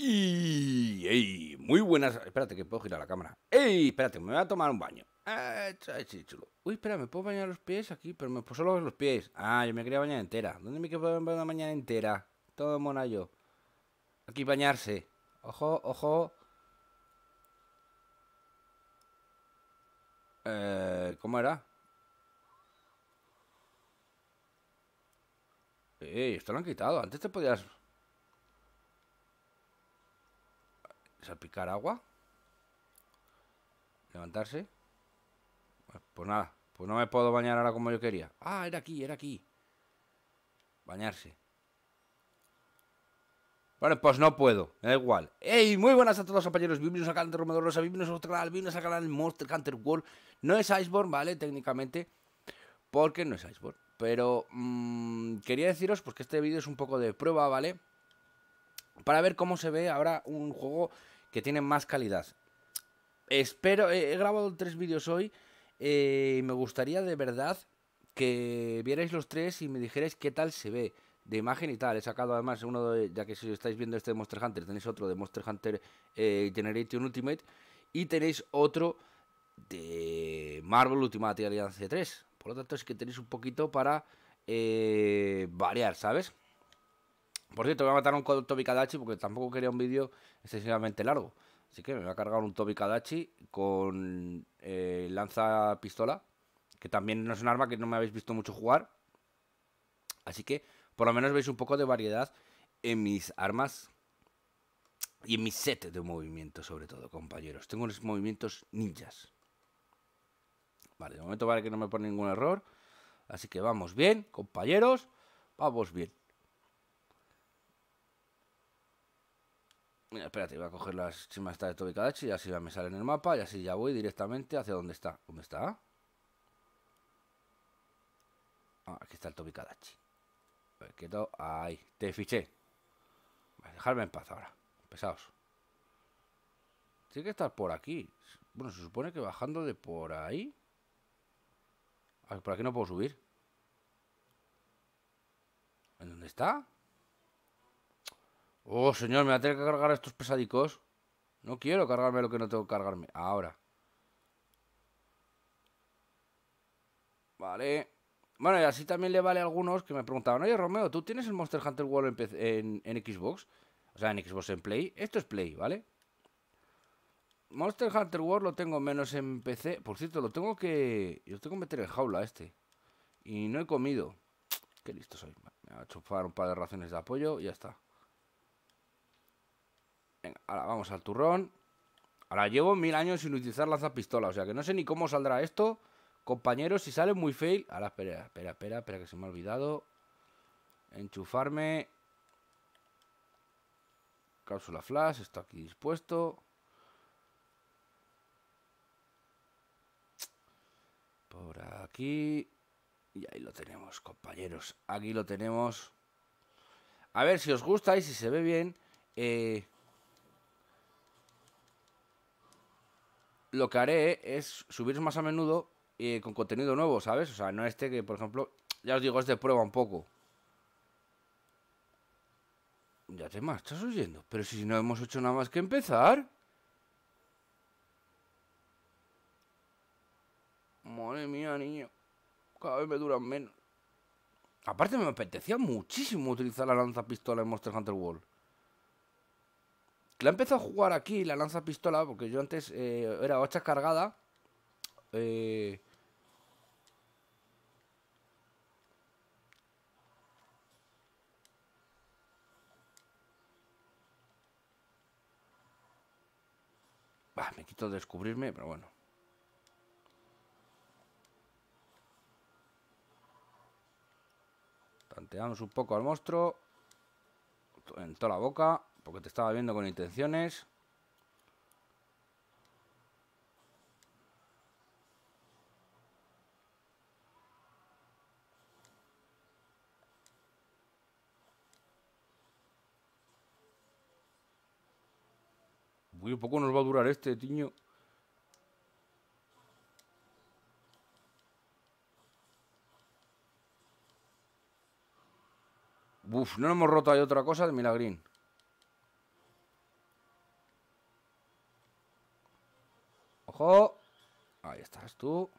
Y, ey, muy buenas. Espérate, que puedo girar la cámara. ¡Ey! Espérate, me voy a tomar un baño. Ah, chulo. Uy, espera, ¿me puedo bañar los pies aquí? Pero me puedo solo los pies. Ah, yo me quería bañar entera. ¿Dónde me quiero bañar mañana entera? Todo mona yo. Aquí bañarse. Ojo, ojo. Eh, ¿Cómo era? Ey, esto lo han quitado. Antes te podías salpicar agua. Levantarse. Pues, pues nada, pues no me puedo bañar ahora como yo quería. Ah, era aquí, era aquí. Bañarse. Bueno, pues no puedo, da igual. ¡Ey! Muy buenas a todos, compañeros. Bienvenidos al canal de Rosa, bienvenidos a otro canal, bienvenidos al canal Monster Hunter World. No es Iceborne, ¿vale? Técnicamente, porque no es Iceborne. Pero mm, quería deciros, pues que este vídeo es un poco de prueba, ¿vale? para ver cómo se ve ahora un juego que tiene más calidad. Espero, he grabado tres vídeos hoy eh, y me gustaría de verdad que vierais los tres y me dijerais qué tal se ve de imagen y tal. He sacado además uno, de, ya que si estáis viendo este de Monster Hunter, tenéis otro de Monster Hunter eh, Ultimate y tenéis otro de Marvel Ultimate Alliance 3. Por lo tanto, es que tenéis un poquito para eh, variar, ¿sabes? Por cierto, voy a matar un Toby Kadachi porque tampoco quería un vídeo excesivamente largo. Así que me voy a cargar un Toby Kadachi con eh, lanza pistola, que también no es un arma que no me habéis visto mucho jugar. Así que por lo menos veis un poco de variedad en mis armas y en mi set de movimientos, sobre todo, compañeros. Tengo unos movimientos ninjas. Vale, de momento vale que no me pone ningún error. Así que vamos bien, compañeros. Vamos bien. espérate, voy a coger las chimas esta de Kadachi y así me sale en el mapa y así ya voy directamente hacia donde está. ¿Dónde está? Ah, aquí está el Kadachi. A ver, quieto. Ahí, te fiché. Vale, dejarme en paz ahora. Pesados. Tiene que estar por aquí. Bueno, se supone que bajando de por ahí. ver, por aquí no puedo subir. ¿En dónde está? Oh, señor, me voy a tener que cargar estos pesadicos. No quiero cargarme lo que no tengo que cargarme. Ahora. Vale. Bueno, y así también le vale a algunos que me preguntaban, oye Romeo, ¿tú tienes el Monster Hunter World en, Xbox? O sea, en Xbox en Play. Esto es Play, ¿vale? Monster Hunter World lo tengo menos en PC. Por cierto, lo tengo que... Yo tengo que meter en jaula este. Y no he comido. Qué listo soy. Me voy a chupar un par de raciones de apoyo y ya está. Venga, ahora vamos al turrón. Ahora llevo mil años sin utilizar lanzapistola. O sea que no sé ni cómo saldrá esto. Compañeros, si sale muy fail. Ahora, espera, espera, espera, espera, que se me ha olvidado. Enchufarme. Cápsula flash, está aquí dispuesto. Por aquí. Y ahí lo tenemos, compañeros. Aquí lo tenemos. A ver si os gusta y si se ve bien. Eh, lo que haré es subir más a menudo eh, con contenido nuevo, ¿sabes? O sea, no este que, por ejemplo, ya os digo, es de prueba un poco. Ya te más, estás oyendo. Pero si no hemos hecho nada más que empezar. Madre mía, niño. Cada vez me duran menos. Aparte me apetecía muchísimo utilizar la lanza pistola en Monster Hunter World. La he a jugar aquí, la lanza pistola, porque yo antes eh, era hacha cargada. Eh, me quito descubrirme, pero bueno. Tanteamos un poco al monstruo. En toda la boca que te estaba viendo con intenciones. Muy poco nos va a durar este, tiño. Uf, no hemos roto hay otra cosa de milagrín. Ahí estás tú.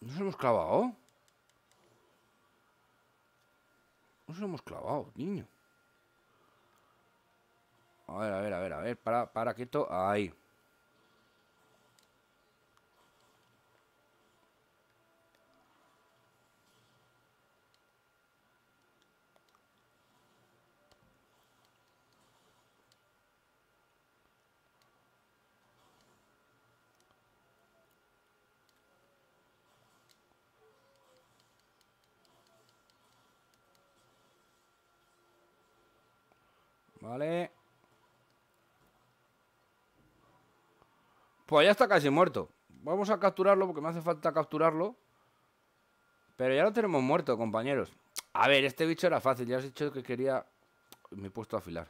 Nos hemos clavado. Nos hemos clavado, niño. A ver, a ver, a ver, a ver. Para, para, quieto. Ahí. Vale. Pues ya está casi muerto. Vamos a capturarlo porque me hace falta capturarlo. Pero ya lo tenemos muerto, compañeros. A ver, este bicho era fácil. Ya os he dicho que quería... Me he puesto a afilar.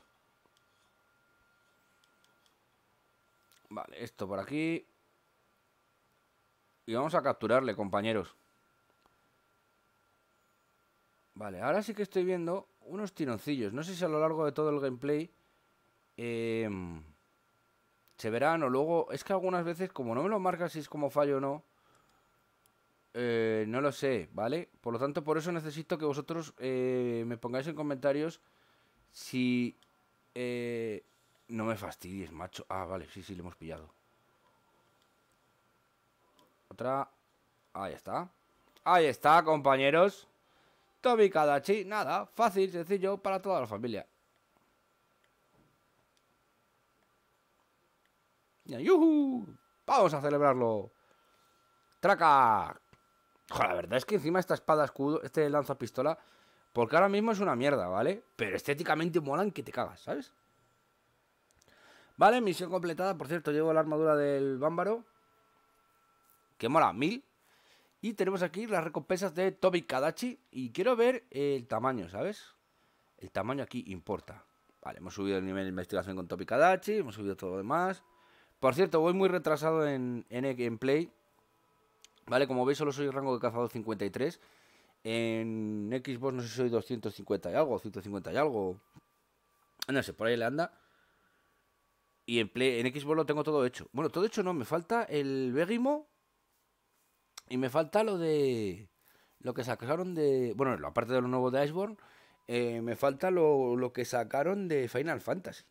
Vale, esto por aquí. Y vamos a capturarle, compañeros. Vale, ahora sí que estoy viendo unos tironcillos. No sé si a lo largo de todo el gameplay em, se verán o luego... Es que algunas veces, como no me lo marca si es como fallo o no, eh, no lo sé, ¿vale? Por lo tanto, por eso necesito que vosotros eh, me pongáis en comentarios si... Eh, no me fastidies, macho. Ah, vale, sí, sí, le hemos pillado. Otra... Ahí está. Ahí está, compañeros. Tobi, Kadachi, nada, fácil, sencillo, para toda la familia. ¡Yuhu! ¡Vamos a celebrarlo! ¡Traca! la verdad es que encima esta espada escudo, este lanzapistola porque ahora mismo es una mierda, ¿vale? Pero estéticamente molan que te cagas, ¿sabes? Vale, misión completada. Por cierto, llevo la armadura del bámbaro. Que mola, mil. Y tenemos aquí las recompensas de Toby Kadachi. Y quiero ver el tamaño, ¿sabes? El tamaño aquí importa. Vale, hemos subido el nivel de investigación con Toby Kadachi. Hemos subido todo lo demás. Por cierto, voy muy retrasado en, en gameplay. Vale, como veis, solo soy rango de cazador 53. En Xbox no sé si soy 250 y algo, 150 y algo. No sé, por ahí le anda. Y en, Play, en Xbox lo tengo todo hecho. Bueno, todo hecho no, me falta el Begimo y me falta lo de. Lo que sacaron de. Bueno, aparte de lo nuevo de Iceborne, eh, me falta lo, lo, que sacaron de Final Fantasy.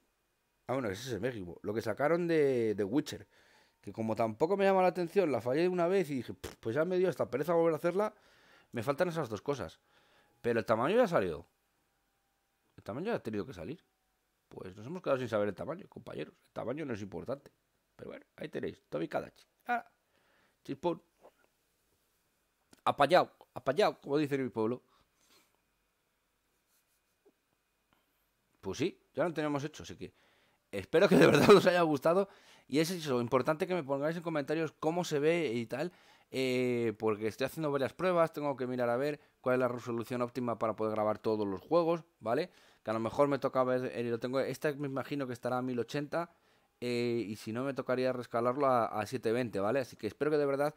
Ah, bueno, ese es el México. Lo que sacaron de, Witcher. Que como tampoco me llama la atención, la fallé una vez y dije, pues ya me dio esta pereza volver a hacerla. Me faltan esas dos cosas. Pero el tamaño ya ha salido. El tamaño ya ha tenido que salir. Pues nos hemos quedado sin saber el tamaño, compañeros. El tamaño no es importante. Pero bueno, ahí tenéis. Toby Kadachi. Ah, chispón apallado, apallado, como dice mi pueblo. Pues sí, ya lo tenemos hecho, así que espero que de verdad os haya gustado. Y es eso, importante que me pongáis en comentarios cómo se ve y tal. Eh, porque estoy haciendo varias pruebas, tengo que mirar a ver cuál es la resolución óptima para poder grabar todos los juegos, ¿vale? Que a lo mejor me toca ver, eh, lo tengo, esta me imagino que estará a 1080 eh, y si no me tocaría rescalarlo a, a 720, ¿vale? Así que espero que de verdad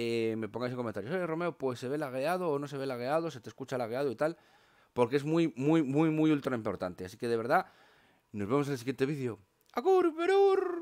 eh, me pongáis en comentarios, oye Romeo, pues se ve lagueado o no se ve lagueado, se te escucha lagueado y tal, porque es muy, muy, muy, muy ultra importante. Así que de verdad, nos vemos en el siguiente vídeo. ¡Acur,